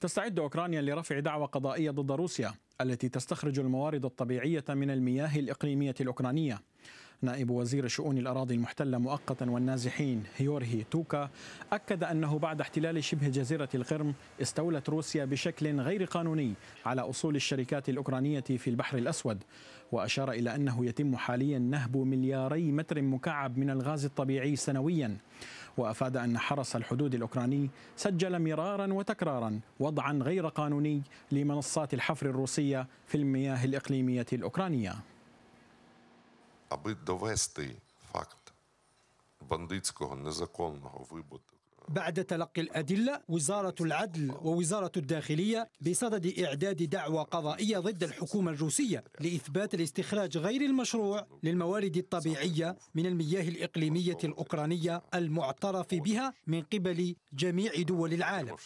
تستعد أوكرانيا لرفع دعوى قضائية ضد روسيا التي تستخرج الموارد الطبيعية من المياه الإقليمية الأوكرانية نائب وزير شؤون الأراضي المحتلة مؤقتا والنازحين هيورهي توكا أكد أنه بعد احتلال شبه جزيرة القرم استولت روسيا بشكل غير قانوني على أصول الشركات الأوكرانية في البحر الأسود وأشار إلى أنه يتم حاليا نهب ملياري متر مكعب من الغاز الطبيعي سنويا وأفاد أن حرس الحدود الأوكراني سجل مرارا وتكرارا وضعا غير قانوني لمنصات الحفر الروسية في المياه الإقليمية الأوكرانية аби незаконного بعد تلقي الأدلة وزارة العدل ووزارة الداخلية بصدد إعداد دعوى قضائية ضد الحكومة الروسية لإثبات الاستخراج غير المشروع للموارد الطبيعية من المياه الإقليمية الأوكرانية المعترف بها من قبل جميع دول العالم